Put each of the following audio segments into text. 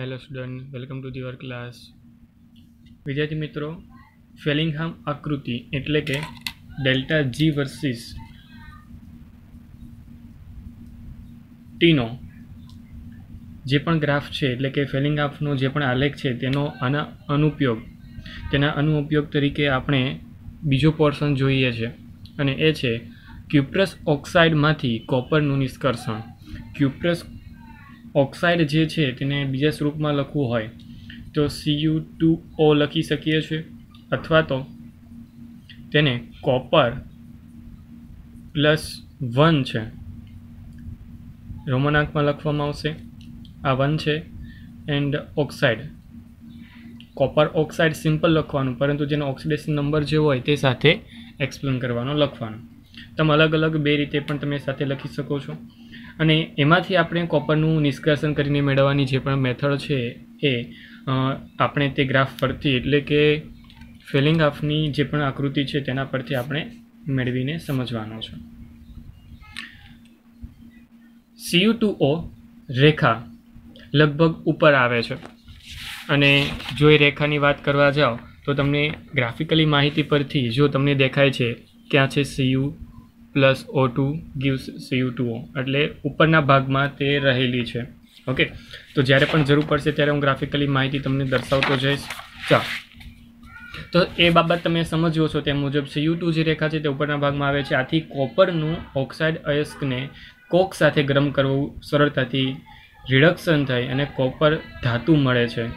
hello student welcome to ધિવર class વિદ્યાર્થી મિત્રો ફેલિંગહામ આકૃતિ એટલે કે ડેલ્ટા જી વર્સિસ ટીનો જે પણ ગ્રાફ છે એટલે કે ફેલિંગહાફનો જે પણ આલેખ છે તેનો આના અનુપયોગ તેના અનુપયોગ તરીકે આપણે બીજો પોર્શન જોઈએ છે અને એ છે ક્યુપ્રસ ઓક્સાઇડમાંથી કોપરનું નિષ્કર્ષણ ક્યુપ્રસ ઓક્સાઇડ જે છે તેને બીજા સ્વરૂપમાં લખવું હોય તો સી યુ ટુ ઓ લખી શકીએ છીએ અથવા તો તેને કોપર પ્લસ વન છે રોમનાંકમાં લખવામાં આવશે આ વન છે and oxide copper oxide simple લખવાનું પરંતુ જેનો ઓક્સિડેશન નંબર જે હોય તે સાથે એક્સપ્લેન કરવાનો લખવાનો તમે અલગ અલગ બે રીતે પણ તમે સાથે લખી શકો છો અને એમાંથી આપણે કોપરનું નિષ્કાસન કરીને મેળવવાની જે પણ મેથડ છે એ આપણે તે ગ્રાફ પરથી એટલે કે ફિલિંગ આફની જે પણ આકૃતિ છે તેના પરથી આપણે મેળવીને સમજવાનો છે સીયુ ટુ ઓ રેખા લગભગ ઉપર આવે છે અને જો એ રેખાની વાત કરવા જાઓ તો તમને ગ્રાફિકલી માહિતી પરથી જો તમને દેખાય છે ક્યાં છે CU plus O two gives CU two O એટલે ઉપરના ભાગમાં તે રહેલી છે ઓકે તો જ્યારે પણ જરૂર પડશે ત્યારે હું ગ્રાફિકલી માહિતી તમને દર્શાવતો જઈશ ચા તો એ બાબત તમે સમજવો છો તે મુજબ સીયુ ટુ જે રેખા છે તે ઉપરના ભાગમાં આવે છે આથી કોપરનું ઓક્સાઇડ અયસ્કને કોક સાથે ગરમ કરવું સરળતાથી રિડક્શન થાય અને કોપર ધાતુ મળે છે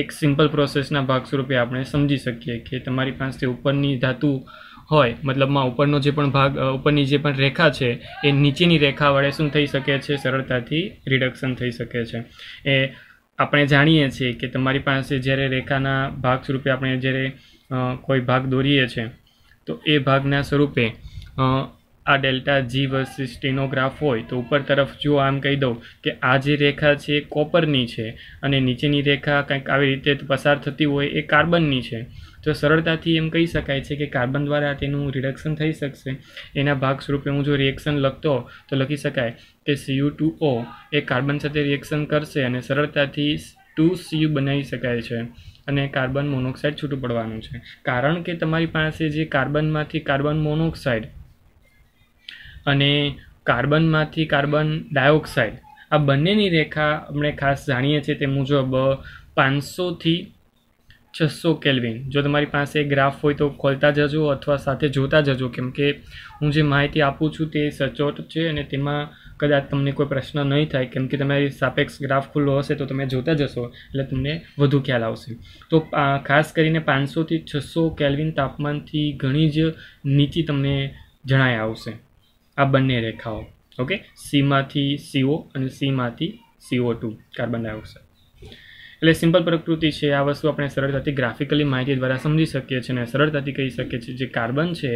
એક સિમ્પલ પ્રોસેસના ભાગ સ્વરૂપે આપણે સમજી શકીએ કે તમારી પાસે ઉપરની ધાતુ હોય મતલબમાં ઉપરનો જે પણ ભાગ ઉપરની જે પણ રેખા છે એ નીચેની રેખા વડે શું થઈ શકે છે સરળતાથી રિડક્શન થઈ શકે છે એ આપણે જાણીએ છીએ કે તમારી પાસે જ્યારે રેખાના ભાગ સ્વરૂપે આપણે જ્યારે કોઈ ભાગ દોરીએ છીએ તો એ ભાગના સ્વરૂપે આ ડેલ્ટા જી વર્સિસ ટીનો ગ્રાફ હોય તો ઉપર તરફ જો આમ કહી દઉં કે આ જે રેખા છે એ કોપરની છે અને નીચેની રેખા કંઈક આવી રીતે પસાર થતી હોય એ કાર્બનની છે તો સરળતાથી એમ કહી શકાય છે કે કાર્બન દ્વારા તેનું રિડક્શન થઈ શકશે એના ભાગ સ્વરૂપે હું જો રિએક્શન લખતો તો લખી શકાય કે સીયુ ટુ ઓ એ કાર્બન સાથે રિએક્શન કરશે અને સરળતાથી ટુ સીયુ બનાવી શકાય છે અને કાર્બન મોનોક્સાઇડ છૂટું પડવાનું છે કારણ કે તમારી પાસે જે કાર્બનમાંથી કાર્બન મોનોક્સાઇડ અને કાર્બનમાંથી કાર્બન ડાયોક્સાઇડ આ બંનેની રેખા આપણે ખાસ જાણીએ છીએ તે મુજબ પાંચસોથી છસો કેલ્વિન જો તમારી પાસે ગ્રાફ હોય તો ખોલતા જજો અથવા સાથે જોતા જજો કેમકે હું જે માહિતી આપું છું તે સચોટ છે અને તેમાં કદાચ તમને કોઈ પ્રશ્ન નહીં થાય કેમકે તમારી સાપેક્ષ ગ્રાફ ખુલ્લો હશે તો તમે જોતા જશો એટલે તમને વધુ ખ્યાલ આવશે તો ખાસ કરીને પાંચસોથી છસો કેલ્વિન તાપમાનથી ઘણી જ નીચી તમને જણાય આવશે આ બંને રેખાઓ ઓકે સીમાંથી સીઓ અને સીમાંથી સીઓ ટુ કાર્બન ડાયોક્સાઇડ એટલે સિમ્પલ પ્રકૃતિ છે આ વસ્તુ આપણે સરળતાથી ગ્રાફિકલી માહિતી દ્વારા સમજી શકીએ છીએ અને સરળતાથી કહી શકીએ છીએ જે કાર્બન છે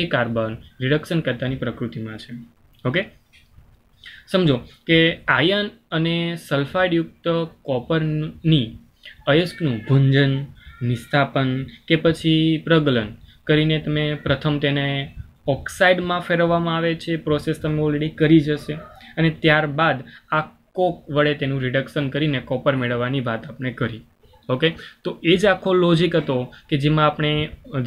એ કાર્બન રિડક્શન કરતાની પ્રકૃતિમાં છે ઓકે સમજો કે આયન અને સલ્ફાઇડયુક્ત કોપરની અયસ્કનું ભુંજન નિસ્થાપન કે પછી પ્રગલન કરીને તમે પ્રથમ તેને ઓક્સાઇડમાં ફેરવવામાં આવે છે પ્રોસેસ તમે ઓલરેડી કરી જશે અને ત્યારબાદ આ કોક વડે તેનું રિડક્શન કરીને કોપર મેળવવાની વાત આપણે કરી ઓકે તો એ જ આખો લોજિક હતો કે જેમાં આપણે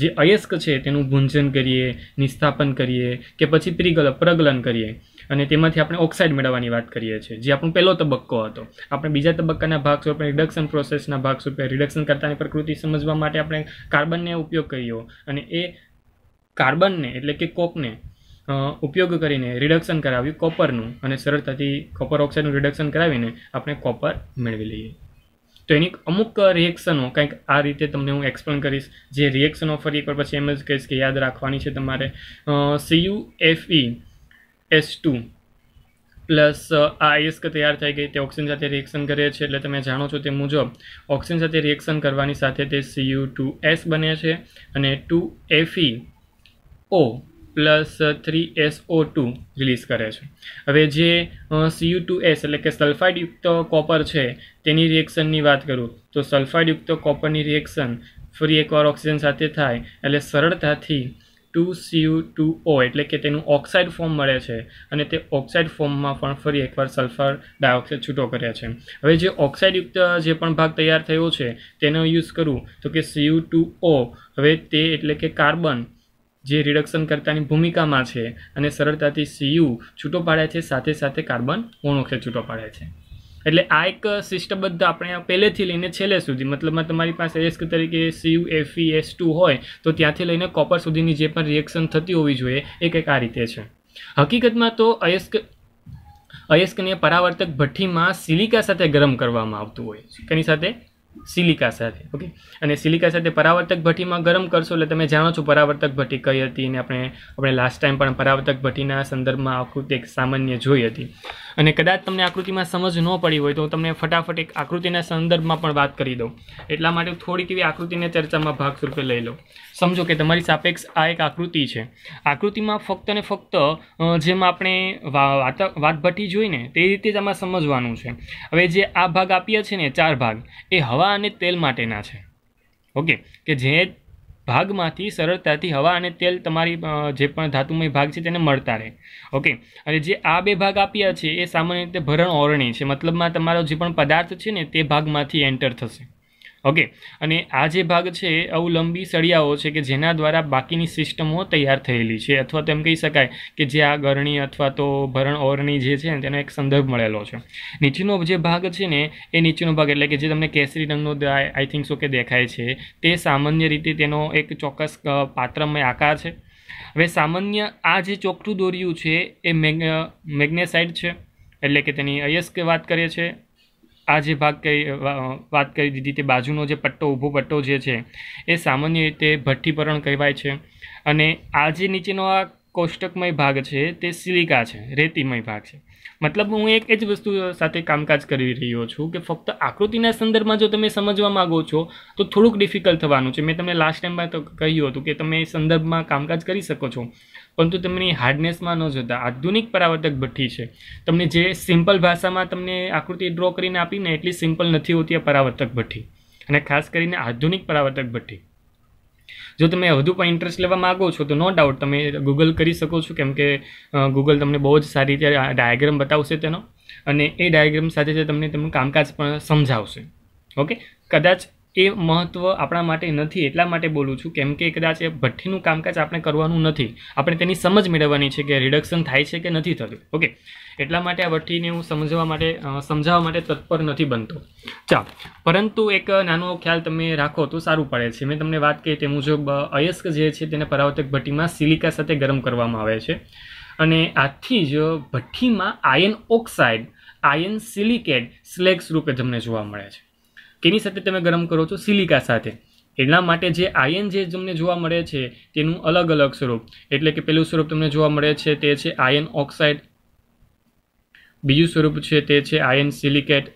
જે અયસ્ક છે તેનું ભૂંજન કરીએ નિસ્થાપન કરીએ કે પછી પ્રિગલ પ્રગલન કરીએ અને તેમાંથી આપણે ઓક્સાઇડ મેળવવાની વાત કરીએ છીએ જે આપણો પહેલો તબક્કો હતો આપણે બીજા તબક્કાના ભાગ સ્વરૂપે રિડક્શન પ્રોસેસના ભાગ સ્વરૂપે રિડક્શન કરતાની પ્રકૃતિ સમજવા માટે આપણે કાર્બનને ઉપયોગ કર્યો અને એ કાર્બનને એટલે કે કોકને ઉપયોગ કરીને રિડક્શન કરાવ્યું કોપરનું અને સરળતાથી કોપર ઓક્સાઇડનું રિડક્શન કરાવીને આપણે કોપર મેળવી લઈએ તો એની અમુક રિએક્શનો કંઈક આ રીતે તમને હું એક્સપ્લેન કરીશ જે રિએક્શનો ફરી એકવાર પછી એમ જ કહીશ કે યાદ રાખવાની છે તમારે CU F FE S two plus આ આઈએસ્ક તૈયાર થઈ ગઈ તે ઓક્સિજન સાથે રિએક્શન કરે છે એટલે તમે જાણો છો તે મુજબ ઓક્સિજન સાથે રિએક્શન કરવાની સાથે તે સીયુ ટુ એસ બને છે અને two F FE O plus three S O two release કરે છે હવે જે સીયુ ટુ એસ એટલે કે સલ્ફાઇડયુક્ત કોપર છે તેની રિએક્શનની વાત કરું તો સલ્ફાઇડયુક્ત કોપરની રિએક્શન ફરી એકવાર ઓક્સિજન સાથે થાય એટલે સરળતાથી ટુ સીયુ ટુ ઓ એટલે કે તેનું ઓક્સાઇડ ફોર્મ મળે છે અને તે ઓક્સાઇડ ફોર્મમાં પણ ફરી એકવાર સલ્ફર ડાયોક્સાઇડ છૂટો કરે છે હવે જે ઓક્સાઇડયુક્ત જે પણ ભાગ તૈયાર થયો છે તેનો યુઝ કરું તો કે સીયુ ટુ ઓ હવે તે એટલે કે કાર્બન જે રિડક્શન કરતાની ભૂમિકામાં છે અને સરળતાથી સીયુ છૂટો પાડે છે સાથે સાથે કાર્બન મોનોક્સાઇડ છૂટો પાડે છે એટલે આ એક સિસ્ટમબદ્ધ આપણે પહેલેથી લઈને છેલ્લે સુધી મતલબમાં તમારી પાસે એસ્ક તરીકે સીયુ એફઈ એસ ટુ હોય તો ત્યાંથી લઈને કોપર સુધીની જે પણ રિએક્શન થતી હોવી જોઈએ એ કંઈક આ રીતે છે હકીકતમાં તો અયસ્ક અયસ્કને પરાવર્તક ભઠ્ઠીમાં સિલિકા સાથે ગરમ કરવામાં આવતું હોય છે કેની સાથે સિલિકા સાથે ઓકે અને સિલિકા સાથે પરાવર્તક ભઠ્ઠીમાં ગરમ કરશો એટલે તમે જાણો છો પરાવર્તક ભઠ્ઠી કઈ હતી અને આપણે આપણે લાસ્ટ ટાઈમ પણ પરાવર્તક ભઠ્ઠીના સંદર્ભમાં આખું એક સામાન્ય જોઈ હતી અને કદાચ તમને આકૃતિમાં સમજ ન પડી હોય તો હું તમને ફટાફટ એક આકૃતિના સંદર્ભમાં પણ વાત કરી દઉં એટલા માટે થોડીક એવી આકૃતિને ચર્ચામાં ભાગ સ્વરૂપે લઈ લો સમજો કે તમારી સાપેક્ષ આ એક આકૃતિ છે આકૃતિમાં ફક્ત ને ફક્ત જેમ આપણે વાતભટ્ટી જોઈને તે રીતે જ આમાં સમજવાનું છે હવે જે આ ભાગ આપ્યા છે ને ચાર ભાગ એ હવા અને તેલ માટેના છે ઓકે કે જે ભાગમાંથી સરળતાથી હવા અને તેલ તમારી જે પણ ધાતુમય ભાગ છે તેને મળતા રહે ઓકે અને જે આ બે ભાગ આપ્યા છે એ સામાન્ય રીતે ભરણ ઓરણી છે મતલબમાં તમારો જે પણ પદાર્થ છે ને તે ભાગમાંથી એન્ટર થશે ઓકે અને આ જે ભાગ છે અવલંબી સળિયાઓ છે કે જેના દ્વારા બાકીની સિસ્ટમો તૈયાર થયેલી છે અથવા તો એમ કહી શકાય કે જે આ ગરણી અથવા તો ભરણ ઓરની જે છે ને તેનો એક સંદર્ભ મળેલો છે નીચેનો જે ભાગ છે ને એ નીચેનો ભાગ એટલે કે જે તમને કેસરી રંગનો આઈ થિંક સો કે દેખાય છે તે સામાન્ય રીતે તેનો એક ચોક્કસ પાત્રમય આકાર છે હવે સામાન્ય આ જે ચોકઠું દોર્યું છે એ મેગ્નેસાઇડ છે એટલે કે તેની અયસ્ક વાત કરીએ છીએ આ જે ભાગ કહી વાત કરી દીધી તે બાજુનો જે પટ્ટો ઊભો પટ્ટો જે છે એ સામાન્ય રીતે ભઠ્ઠીપરણ કહેવાય છે અને આ જે નીચેનો આ કોષ્ટકમય ભાગ છે તે સિલિકા છે રેતીમય ભાગ છે મતલબ હું એક જ વસ્તુ સાથે કામકાજ કરી રહ્યો છું કે ફક્ત આકૃતિના સંદર્ભમાં જો તમે સમજવા માગો છો તો થોડુંક ડિફિકલ્ટ થવાનું છે મેં તમને લાસ્ટ ટાઈમમાં તો કહ્યું હતું કે તમે સંદર્ભમાં કામકાજ કરી શકો છો પરંતુ તમને હાર્ડનેસમાં ન જોતા આધુનિક પરાવર્તક ભઠ્ઠી છે તમને જે સિમ્પલ ભાષામાં તમને આકૃતિ ડ્રો કરીને આપીને એટલી સિમ્પલ નથી હોતી આ પરાવર્તક ભઠ્ઠી અને ખાસ કરીને આધુનિક પરાવર્તક ભઠ્ઠી જો તમે વધુ વધુમાં ઇન્ટરેસ્ટ લેવા માગો છો તો નો ડાઉટ તમે ગૂગલ કરી શકો છો કેમ કે ગૂગલ તમને બહુ જ સારી રીતે ડાયાગ્રામ બતાવશે તેનો અને એ ડાયાગ્રામ સાથે તમને તમને કામકાજ પણ સમજાવશે ઓકે કદાચ એ મહત્ત્વ આપણા માટે નથી એટલા માટે બોલું છું કેમ કે કદાચ એ ભઠ્ઠીનું કામકાજ આપણે કરવાનું નથી આપણે તેની સમજ મેળવવાની છે કે રિડક્શન થાય છે કે નથી થતું ઓકે એટલા માટે આ ભઠ્ઠીને હું સમજવા માટે સમજાવવા માટે તત્પર નથી બનતો ચા પરંતુ એક નાનો ખ્યાલ તમે રાખો તો સારું પડે છે મેં તમને વાત કહી તે મુજબ અયસ્ક જે છે તેને પરાવર્તક ભઠ્ઠીમાં સિલિકા સાથે ગરમ કરવામાં આવે છે અને આથી જ ભઠ્ઠીમાં iron oxide iron silicate slags રૂપે તમને જોવા મળે છે કેની સાથે તમે ગરમ કરો છો સિલિકા સાથે એટલા માટે જે આયન જે તમને જોવા મળે છે તેનું અલગ અલગ સ્વરૂપ એટલે કે પેલું સ્વરૂપ તમને જોવા મળે છે તે છે આયન ઓક્સાઇડ બીજું સ્વરૂપ છે તે છે આયન સિલિકેટ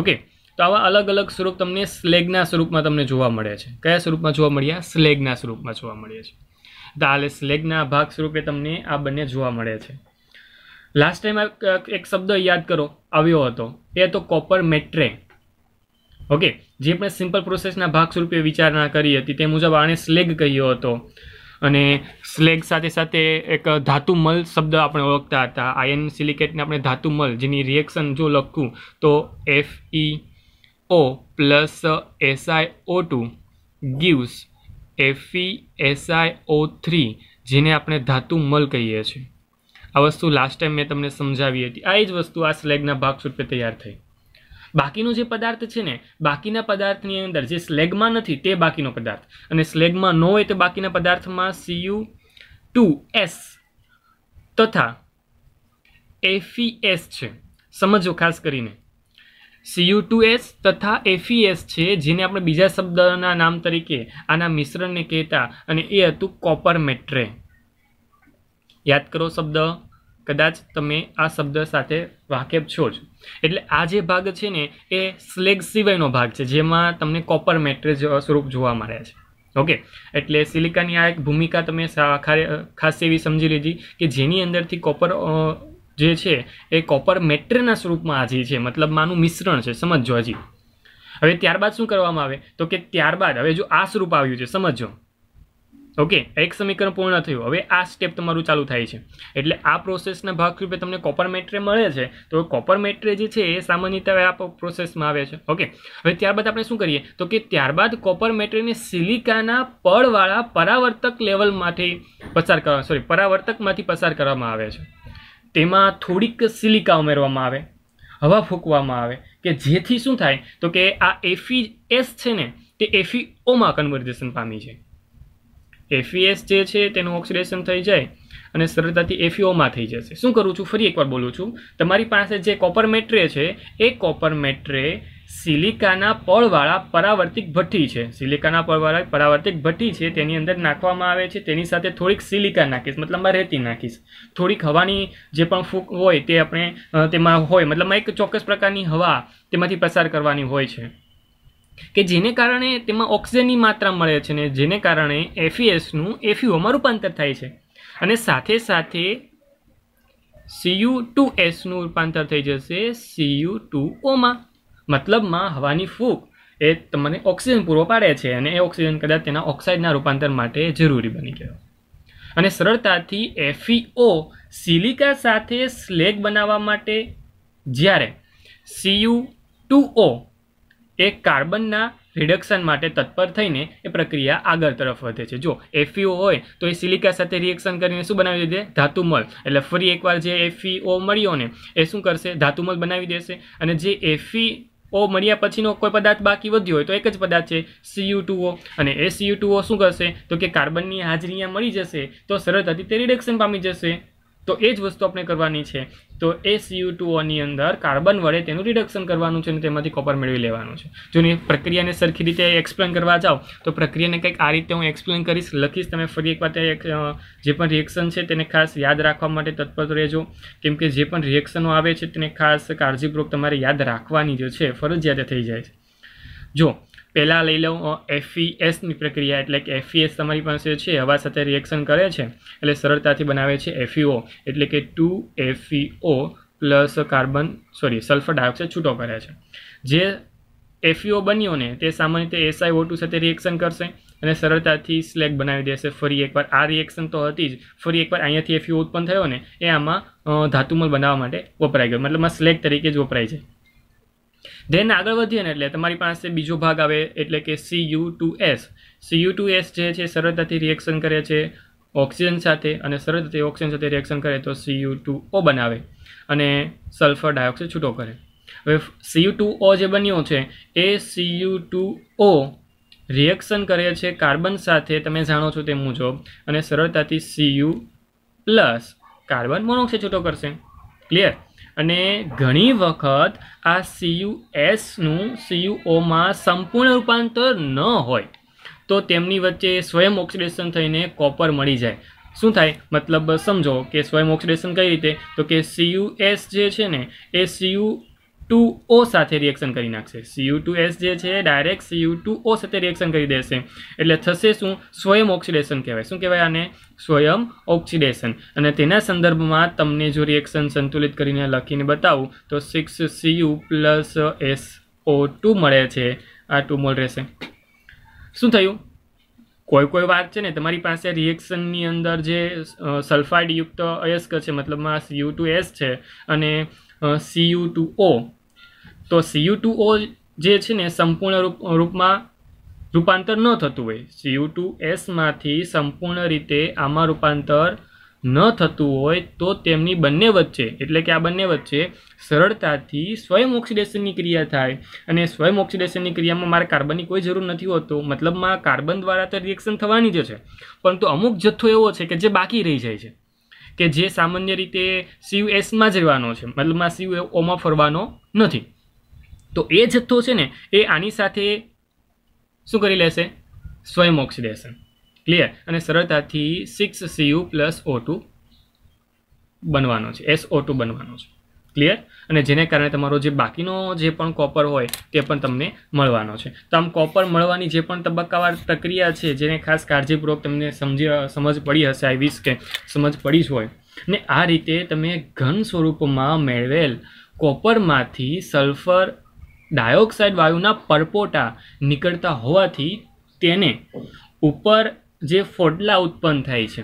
ઓકે તો આવા અલગ અલગ સ્વરૂપ તમને સ્લેગના સ્વરૂપમાં તમને જોવા મળે છે કયા સ્વરૂપમાં જોવા મળ્યા સ્લેગના સ્વરૂપમાં જોવા મળે છે તો આલે સ્લેગના ભાગ સ્વરૂપે તમને આ બંને જોવા મળે છે લાસ્ટ ટાઈમ એક શબ્દ યાદ કરો આવ્યો હતો એ હતો કોપર મેટ્રે ઓકે જે આપણે સિમ્પલ પ્રોસેસના ભાગ સ્વરૂપે વિચારણા કરી હતી તે મુજબ આણે સ્લેગ કહ્યો હતો અને સ્લેગ સાથે સાથે એક ધાતુમલ શબ્દ આપણે ઓળખતા હતા આયન સિલિકેટને આપણે ધાતુમલ જેની રિએક્શન જો લખું તો F E O plus SI O two gives FE SI O three જેને આપણે ધાતુમલ કહીએ છીએ આ વસ્તુ લાસ્ટ ટાઈમ મેં તમને સમજાવી હતી આ જ વસ્તુ આ સ્લેગના ભાગ સ્વરૂપે તૈયાર થઈ બાકીનો જે પદાર્થ છે ને બાકીના પદાર્થની અંદર જે સ્લેગમાં નથી તે બાકીનો પદાર્થ અને સ્લેગમાં ન હોય તે બાકીના પદાર્થમાં સીયુ ટુ એસ તથા એફીએસ e છે સમજો ખાસ કરીને સીયુ ટુ એસ તથા એફીએસ e છે જેને આપણે બીજા શબ્દના નામ તરીકે આના મિશ્રણને કહેતા અને એ હતું કોપર મેટ્રે યાદ કરો શબ્દ કદાચ તમે આ શબ્દ સાથે વાકેફ છો જ એટલે આ જે ભાગ છે ને એ સ્લેગ સિવાયનો ભાગ છે જેમાં તમને કોપર મેટ્રેજ સ્વરૂપ જોવા મળે છે ઓકે એટલે સિલિકાની આ એક ભૂમિકા તમે ખાસ એવી સમજી લીધી કે જેની અંદરથી કોપર જે છે એ કોપર મેટ્રેના સ્વરૂપમાં હાજરી છે મતલબ માનું મિશ્રણ છે સમજો હજી હવે ત્યારબાદ શું કરવામાં આવે તો કે ત્યારબાદ હવે જો આ સ્વરૂપ આવ્યું છે સમજો ઓકે એક સમીકરણ પૂર્ણ થયું હવે આ સ્ટેપ તમારું ચાલુ થાય છે એટલે આ પ્રોસેસના ભાગરૂપે તમને કોપર મેટ્રે મળે છે તો કોપર મેટ્રે જે છે એ સામાન્ય આ પ્રોસેસમાં આવે છે ઓકે હવે ત્યારબાદ આપણે શું કરીએ તો કે ત્યારબાદ કોપર મેટ્રેને સિલિકાના પળવાળા પરાવર્તક લેવલમાંથી પસાર કરવા સોરી પરાવર્તકમાંથી પસાર કરવામાં આવે છે તેમાં થોડીક સિલિકા ઉમેરવામાં આવે હવા ફૂંકવામાં આવે કે જેથી શું થાય તો કે આ એફી એસ છે ને તે એફી ઓમાં કન્વર્ઝેશન પામી છે એફીએસ e જે છે તેનું ઓક્સિડેશન થઈ જાય અને સરળતાથી એફીઓમાં e થઈ જશે શું કરું છું ફરી એકવાર બોલું છું તમારી પાસે જે કોપર મેટ્રે છે એ કોપર મેટ્રે સિલિકાના પળવાળા પરાવર્તિક ભઠ્ઠી છે સિલિકાના પળવાળા પરાવર્તિક ભઠ્ઠી છે તેની અંદર નાખવામાં આવે છે તેની સાથે થોડીક સિલિકા નાખીશ મતલબમાં રેતી નાખીશ થોડીક હવાની જે પણ ફૂક હોય તે આપણે તેમાં હોય મતલબમાં એક ચોક્કસ પ્રકારની હવા તેમાંથી પસાર કરવાની હોય છે કે જેને કારણે તેમાં ઓક્સિજનની માત્રા મળે છે ને જેને કારણે એફીએસનું e એફયુઓમાં e રૂપાંતર થાય છે અને સાથે સાથે સીયુ ટુ એસનું રૂપાંતર થઈ જશે સીયુ ટુ ઓમાં મતલબમાં હવાની ફૂક એ તમને ઓક્સિજન પૂરો પાડે છે અને એ ઓક્સિજન કદાચ તેના ઓક્સાઇડના રૂપાંતર માટે જરૂરી બની ગયો અને સરળતાથી એફઈઓ e સિલિકા સાથે સ્લેગ બનાવવા માટે જ્યારે સીયુ ટુ ઓ એ કાર્બનના રિડક્શન માટે તત્પર થઈને એ પ્રક્રિયા આગળ તરફ વધે છે જો એફઈઓ e હોય તો એ સિલિકા સાથે રિએક્શન કરીને શું બનાવી દીધે ધાતુમળ એટલે ફરી એકવાર જે એફીઓ e મળ્યો ને એ શું કરશે ધાતુમળ બનાવી દેશે અને જે એફઈ ઓ e મળ્યા પછીનો કોઈ પદાર્થ બાકી વધ્યો હોય તો એક જ પદાર્થ છે સીયુ ટુઓ અને એ સીયુ ટુઓ શું કરશે તો કે કાર્બનની હાજરી અહીંયા મળી જશે તો સરળતાથી તે રિડક્શન પામી જશે તો એ જ વસ્તુ આપણે કરવાની છે તો એ સીયુ ટુઓની અંદર કાર્બન વડે તેનું રિડક્શન કરવાનું છે અને તેમાંથી કોપર મેળવી લેવાનું છે જો ને પ્રક્રિયાને સરખી રીતે એક્સપ્લેન કરવા જાઓ તો પ્રક્રિયાને કંઈક આ રીતે હું એક્સપ્લેન કરીશ લખીશ તમે ફરી એકવાર ત્યાં જે પણ રિએક્શન છે તેને ખાસ યાદ રાખવા માટે તત્પર રહેજો કેમ કે જે પણ રિએક્શનો આવે છે તેને ખાસ કાળજીપૂર્વક તમારે યાદ રાખવાની જે છે ફરજિયાત થઈ જાય છે જો પહેલાં લઈ લઉં એફઈએસની e પ્રક્રિયા એટલે કે એફીએસ e તમારી પાસે છે હવા સાથે રિએક્શન કરે છે એટલે સરળતાથી બનાવે છે એફઈઓ e એટલે કે two FEO plus carbon sorry sulphur dioxide છૂટો કરે છે જે એફઈઓ બન્યો ને તે સામાન્ય રીતે એસઆઈ ટુ સાથે રિએક્શન કરશે અને સરળતાથી સ્લેગ બનાવી દેશે ફરી એકવાર આ રિએક્શન તો હતી જ ફરી એકવાર અહીંયાથી એફઈઓ ઉત્પન્ન થયો ને એ આમાં ધાતુમલ બનાવવા માટે વપરાઈ ગયો મતલબ સ્લેગ તરીકે જ વપરાય છે દેન આગળ વધીએ ને એટલે તમારી પાસે બીજો ભાગ આવે એટલે કે C U two S C U two S જે છે સરળતાથી રિએક્શન કરે છે ઓક્સિજન સાથે અને સરળતાથી ઓક્સિજન સાથે રિએક્શન કરે તો સી યુ ટુ ઓ બનાવે અને સલ્ફર ડાયોક્સાઇડ છૂટો કરે હવે સી યુ ટુ ઓ જે બન્યો છે એ C U two O reaction કરે છે કાર્બન સાથે તમે જાણો છો તે મુજબ અને સરળતાથી C U plus carbon monoxide છૂટો કરશે ક્લિયર અને ઘણી વખત આ સીયુએસનું સીયુઓમાં સંપૂર્ણ રૂપાંતર ન હોય તો તેમની વચ્ચે સ્વયં ઓક્સિડેશન થઈને કોપર મળી જાય શું થાય મતલબ સમજો કે સ્વયં ઓક્સિડેશન કઈ રીતે તો કે સીયુએસ જે છે ને એ સીયુ ટુ ઓ સાથે રિએક્શન કરી નાખશે સીયુ ટુ એસ જે છે ડાયરેક્ટ સીયુ ટુ ઓ સાથે રિએક્શન કરી દેશે એટલે થશે શું સ્વયં ઓક્સિડેશન કહેવાય શું કહેવાય આને સ્વયં ઓક્સિડેશન અને તેના સંદર્ભમાં તમને જો રિએક્શન સંતુલિત કરીને લખીને બતાવું તો six CU plus S O two મળે છે આ ટુ મળ રહેશે શું થયું કોઈ કોઈ વાત છે ને તમારી પાસે રિએક્શનની અંદર જે સલ્ફાઇડયુક્ત અયસ્ક છે મતલબમાં સીયુ ટુ એસ છે અને સીયુ ટુ ઓ તો સીયુ ટુ ઓ જે છે ને સંપૂર્ણ રૂપ રૂપમાં રૂપાંતર ન થતું હોય સીયુ ટુ એસમાંથી સંપૂર્ણ રીતે આમાં રૂપાંતર ન થતું હોય તો તેમની બંને વચ્ચે એટલે કે આ બંને વચ્ચે સરળતાથી સ્વયં ઓક્સિડેશનની ક્રિયા થાય અને સ્વયં ઓક્સિડેશનની ક્રિયામાં મારે કાર્બનની કોઈ જરૂર નથી હોતો મતલબમાં કાર્બન દ્વારા તો રિએક્શન થવાની જ છે પરંતુ અમુક જથ્થો એવો છે કે જે બાકી રહી જાય છે કે જે સામાન્ય રીતે સીયુ એસમાં જ રહેવાનો છે મતલબમાં ઓમાં ફરવાનો નથી તો એ જથ્થો છે ને એ આની સાથે શું કરી લેશે સ્વયં ઓક્સિડેશન ક્લિયર અને સરળતાથી six CU plus O two બનવાનો છે એસ ઓ ટુ બનવાનો છે ક્લિયર અને જેને કારણે તમારો જે બાકીનો જે પણ કોપર હોય તે પણ તમને મળવાનો છે તો આમ કોપર મળવાની જે પણ તબક્કાવાર પ્રક્રિયા છે જેને ખાસ કાળજીપૂર્વક તમને સમજી સમજ પડી હશે આઈ વિશ કે સમજ પડી જ હોય ને આ રીતે તમે ઘન સ્વરૂપમાં મેળવેલ કોપરમાંથી સલ્ફર ડાયોક્સાઇડ વાયુના પરપોટા નીકળતા હોવાથી તેને ઉપર જે ફોડલા ઉત્પન્ન થાય છે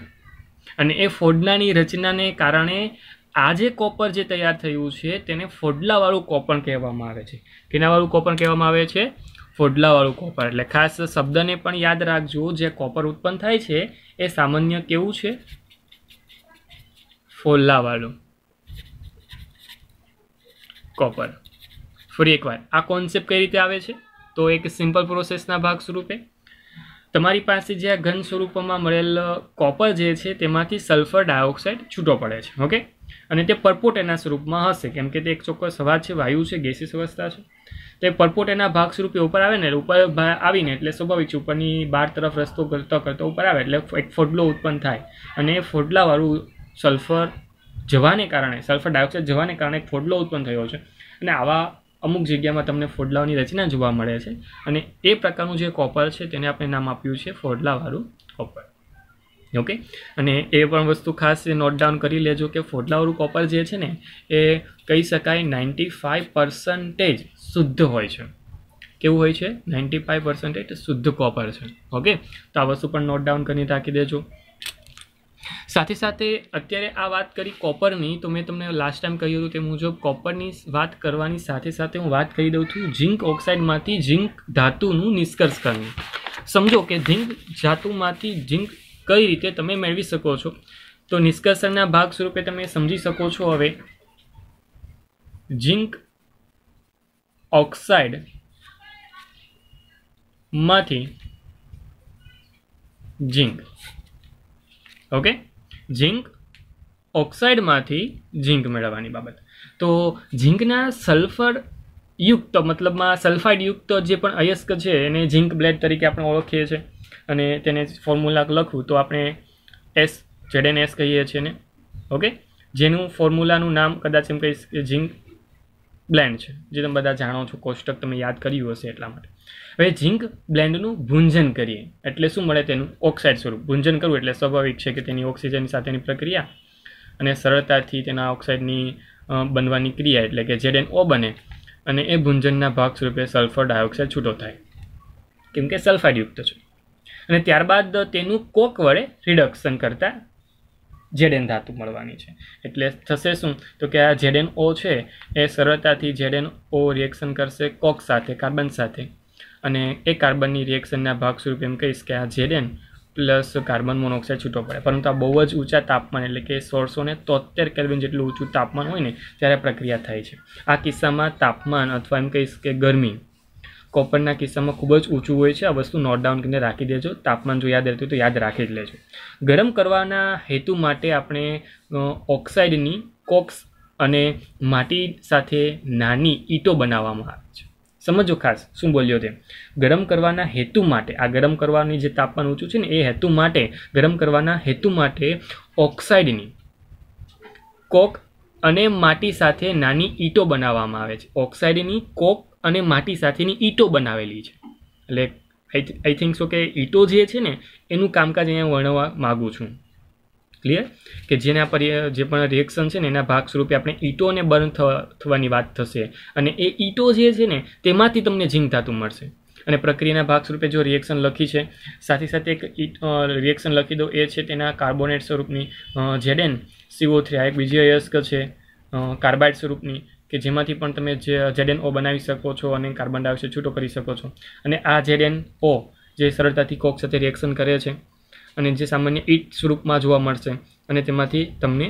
અને એ ફોડલાની રચનાને કારણે આ જે કોપર જે તૈયાર થયું છે તેને ફોડલાવાળું કોપર કહેવામાં આવે છે કેનાવાળું કોપર કહેવામાં આવે છે ફોડલાવાળું કોપર એટલે ખાસ શબ્દને પણ યાદ રાખજો જે કોપર ઉત્પન્ન થાય છે એ સામાન્ય કેવું છે ફોડલાવાળું કોપર ફરી એકવાર આ કોન્સેપ્ટ કઈ રીતે આવે છે તો એક સિમ્પલ પ્રોસેસના ભાગ સ્વરૂપે તમારી પાસે જે આ ઘન સ્વરૂપમાં મળેલ કોપર જે છે તેમાંથી સલ્ફર ડાયોક્સાઇડ છૂટો પડે છે ઓકે અને તે પરપોટ એના સ્વરૂપમાં હશે કેમ કે તે એક ચોક્કસ હવા છે વાયુ છે ગેસી અવસ્થા છે તે પરપોટ એના ભાગ સ્વરૂપે ઉપર આવે ને ઉપર આવીને એટલે સ્વાભાવિક છે ઉપરની બાર તરફ રસ્તો કરતો કરતો ઉપર આવે એટલે એક ફોડલો ઉત્પન્ન થાય અને એ ફોડલાવાળું સલ્ફર જવાને કારણે સલ્ફર ડાયોક્સાઇડ જવાને કારણે એક ફોડલો ઉત્પન્ન થયો છે અને આવા અમુક જગ્યામાં તમને ફોડલાઓની રચના જોવા મળે છે અને એ પ્રકારનું જે કોપર છે તેને આપણે નામ આપ્યું છે ફોડલાવાળું કોપર ઓકે અને એ પણ વસ્તુ ખાસ નોટ ડાઉન કરી લેજો કે ફોડલાવાળું કોપર જે છે ને એ કહી શકાય નાઇન્ટી ફાઇવ પર્સન્ટેજ શુદ્ધ હોય છે કેવું હોય છે નાઇન્ટી ફાઇવ પર્સન્ટેજ શુદ્ધ કોપર છે ઓકે તો આ વસ્તુ પણ નોટ ડાઉન કરીને રાખી દેજો સાથે સાથે અત્યારે આ વાત કરી કોપરની તો મેં તમને લાસ્ટ ટાઈમ કહ્યું હતું તે મુજબ કોપરની વાત કરવાની સાથે સાથે હું વાત કરી દઉં છું ઝિંક ઓક્સાઇડમાંથી ઝિંક ધાતુનું નિષ્કર્ષ કરવું સમજો કે ઝિંક ધાતુમાંથી ઝિંક કઈ રીતે તમે મેળવી શકો છો તો નિષ્કર્ષણના ભાગ સ્વરૂપે તમે સમજી શકો છો હવે ઝિંક ઓક્સાઇડ માંથી ઝિંક ઓકે ઝીંક ઓક્સાઇડમાંથી ઝીંક મેળવવાની બાબત તો ઝીંકના સલ્ફર યુક્ત મતલબમાં સલ્ફાઇડ યુક્ત જે પણ અયસ્ક છે એને ઝીંક બ્લેડ તરીકે આપણે ઓળખીએ છીએ અને તેને ફોર્મ્યુલા લખવું તો આપણે એસ જેડ એન એસ કહીએ છીએ ને ઓકે જેનું ફોર્મ્યુલાનું નામ કદાચ એમ કહીશ કે ઝીંક બ્લેન્ડ છે જે તમે બધા જાણો છો કોષ્ટક તમે યાદ કર્યું હશે એટલા માટે હવે ઝીંક બ્લેન્ડનું ભૂંજન કરીએ એટલે શું મળે તેનું ઓક્સાઇડ સ્વરૂપ ભૂંજન કરવું એટલે સ્વાભાવિક છે કે તેની ઓક્સિજન સાથેની પ્રક્રિયા અને સરળતાથી તેના ઓક્સાઇડની બનવાની ક્રિયા એટલે કે જેડ એન ઓ બને અને એ ભૂંજનના ભાગ સ્વરૂપે સલ્ફર ડાયોક્સાઇડ છૂટો થાય કેમ કે સલ્ફાઇડયુક્ત છે અને ત્યારબાદ તેનું કોક વડે રિડક્શન કરતાં જેડેન ધાતુ મળવાની છે એટલે થશે શું તો કે આ જેડેન ઓ છે એ સરળતાથી જેડેન ઓ રિએક્શન કરશે કોક સાથે કાર્બન સાથે અને એ કાર્બનની રિએક્શનના ભાગ સ્વરૂપે એમ કહીશ કે આ જેડેન પ્લસ કાર્બન મોનોક્સાઇડ છૂટો પડે પરંતુ આ બહુ જ ઊંચા તાપમાન એટલે કે સોળસો ને તોતેર કેલ્વિન જેટલું ઊંચું તાપમાન હોય ને ત્યારે પ્રક્રિયા થાય છે આ કિસ્સામાં તાપમાન અથવા એમ કહીશ કે ગરમી કોપરના કિસ્સામાં ખૂબ જ ઊંચું હોય છે આ વસ્તુ નોટ ડાઉન કરીને રાખી દેજો તાપમાન જો યાદ રહેતું તો યાદ રાખી જ લેજો ગરમ કરવાના હેતુ માટે આપણે ઓક્સાઇડની કોક્સ અને માટી સાથે નાની ઈંટો બનાવવામાં આવે છે સમજો ખાસ શું બોલ્યો તે ગરમ કરવાના હેતુ માટે આ ગરમ કરવાની જે તાપમાન ઊંચું છે ને એ હેતુ માટે ગરમ કરવાના હેતુ માટે ઓક્સાઇડની કોક અને માટી સાથે નાની ઈંટો બનાવવામાં આવે છે ઓક્સાઇડની કોક અને માટી સાથેની ઈંટો બનાવેલી છે એટલે આઈ થિંક સો કે ઈંટો જે છે ને એનું કામકાજ અહીંયા વર્ણવવા માગું છું ક્લિયર કે જેના પર જે પણ રિએક્શન છે ને એના ભાગ સ્વરૂપે આપણે ઈંટોને બર્ન થવાની વાત થશે અને એ ઈંટો જે છે ને તેમાંથી તમને ઝીંક ધાતુ મળશે અને પ્રક્રિયાના ભાગ સ્વરૂપે જો રિએક્શન લખી છે સાથે સાથે એક રિએક્શન લખી દો એ છે તેના કાર્બોનેટ સ્વરૂપની જેડેન સીઓ થ્રી આ એક બીજી અયસ્ક છે કાર્બાઇડ સ્વરૂપની કે જેમાંથી પણ તમે જે જેડેન ઓ બનાવી શકો છો અને કાર્બન ડાયોક્સાઇડ છૂટો કરી શકો છો અને આ જેડેન ઓ જે સરળતાથી કોક સાથે રિએક્શન કરે છે અને જે સામાન્ય ઈટ સ્વરૂપમાં જોવા મળશે અને તેમાંથી તમને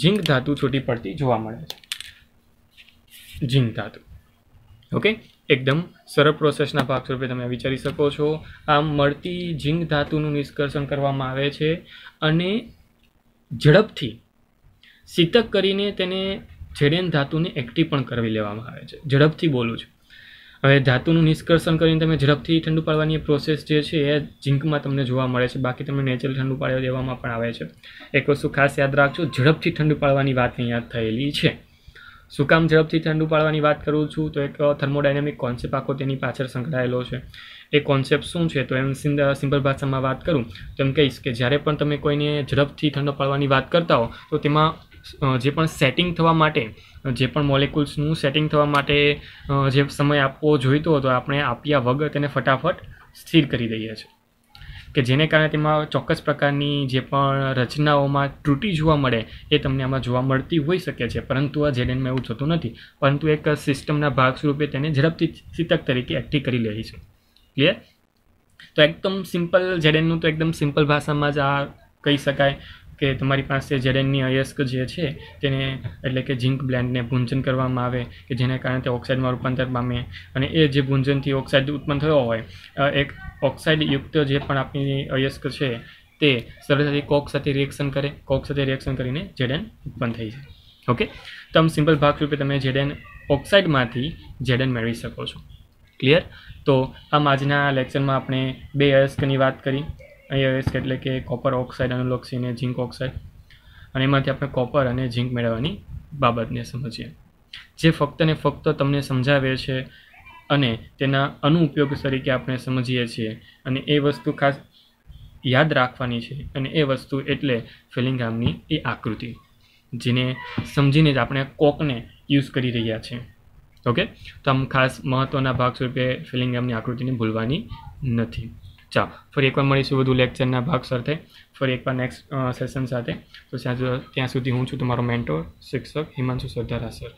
ઝીંક ધાતુ છૂટી પડતી જોવા મળે છે ઝીંક ધાતુ ઓકે એકદમ સરળ પ્રોસેસના ભાગ સ્વરૂપે તમે વિચારી શકો છો આમ મળતી જિંક ધાતુનું નિષ્કર્ષણ કરવામાં આવે છે અને ઝડપથી શીતક કરીને તેને જેડેન ધાતુને એક્ટિવ પણ કરવી લેવામાં આવે છે ઝડપથી બોલું છું હવે ધાતુનું નિષ્કર્ષણ કરીને તમે ઝડપથી ઠંડુ પાડવાની પ્રોસેસ જે છે એ જિંકમાં તમને જોવા મળે છે બાકી તમે નેચરલ ઠંડુ પાડવા દેવામાં પણ આવે છે એક વસ્તુ ખાસ યાદ રાખજો ઝડપથી ઠંડુ પાડવાની વાત અહીંયા થયેલી છે શું કામ ઝડપથી ઠંડુ પાડવાની વાત કરું છું તો એક થર્મોડાયનેમિક કોન્સેપ્ટ આખો તેની પાછળ સંકળાયેલો છે એ કોન્સેપ્ટ શું છે તો એમ સિમ્પલ ભાષામાં વાત કરું તો એમ કહીશ કે જ્યારે પણ તમે કોઈને ઝડપથી ઠંડો પાડવાની વાત કરતા હો તો તેમાં જે પણ સેટિંગ થવા માટે જે પણ મોલેક્યુલ્સનું સેટિંગ થવા માટે જે સમય આપવો જોઈતો હતો આપણે આપ્યા વગર તેને ફટાફટ સ્થિર કરી દઈએ છીએ કે જેને કારણે તેમાં ચોક્કસ પ્રકારની જે પણ રચનાઓમાં ત્રુટી જોવા મળે એ તમને આમાં જોવા મળતી હોઈ શકે છે પરંતુ આ જેડેનમાં એવું થતું નથી પરંતુ એક સિસ્ટમના ભાગ સ્વરૂપે તેને ઝડપથી સિતક તરીકે એકઠી કરી લે છે ક્લિયર તો એકદમ સિમ્પલ જેડેનનું તો એકદમ સિમ્પલ ભાષામાં જ આ કહી શકાય કે તમારી પાસે ઝેરેનની અયસ્ક જે છે તેને એટલે કે ઝીંક બ્લેન્ડને ભૂંજન કરવામાં આવે કે જેને કારણે તે ઓક્સાઇડમાં રૂપાંતર પામે અને એ જે ભૂંજનથી ઓક્સાઇડ ઉત્પન્ન થયો હોય એક ઓક્સાઇડયુક્ત જે પણ આપણી અયસ્ક છે તે સરળતાથી કોક સાથે રિએક્શન કરે કોક સાથે રિએક્શન કરીને જેડેન ઉત્પન્ન થઈ જાય ઓકે તો આમ સિમ્પલ ભાગરૂપે તમે જેડેન ઓક્સાઇડમાંથી જેડેન મેળવી શકો છો ક્લિયર તો આમ આજના લેક્ચરમાં આપણે બે અયસ્કની વાત કરી આઈઓએસ એટલે કે કોપર ઓક્સાઇડ અનુલોક્ષી અને ઝીંક ઓક્સાઇડ અને એમાંથી આપણે કોપર અને ઝીંક મેળવવાની બાબતને સમજીએ જે ફક્ત ને ફક્ત તમને સમજાવે છે અને તેના અનુઉપયોગ તરીકે આપણે સમજીએ છીએ અને એ વસ્તુ ખાસ યાદ રાખવાની છે અને એ વસ્તુ એટલે ફિલિંગામની એ આકૃતિ જેને સમજીને જ આપણે કોકને યુઝ કરી રહ્યા છીએ ઓકે તો આમ ખાસ મહત્ત્વના ભાગ સ્વરૂપે ફિલિંગામની આકૃતિને ભૂલવાની નથી ચાલો ફરી એકવાર મળીશું વધુ લેક્ચરના ભાગ સાથે ફરી એકવાર નેક્સ્ટ સેશન સાથે તો ત્યાં સુધી હું છું તમારો મેન્ટોર શિક્ષક હિમાંશુ સરદારા સર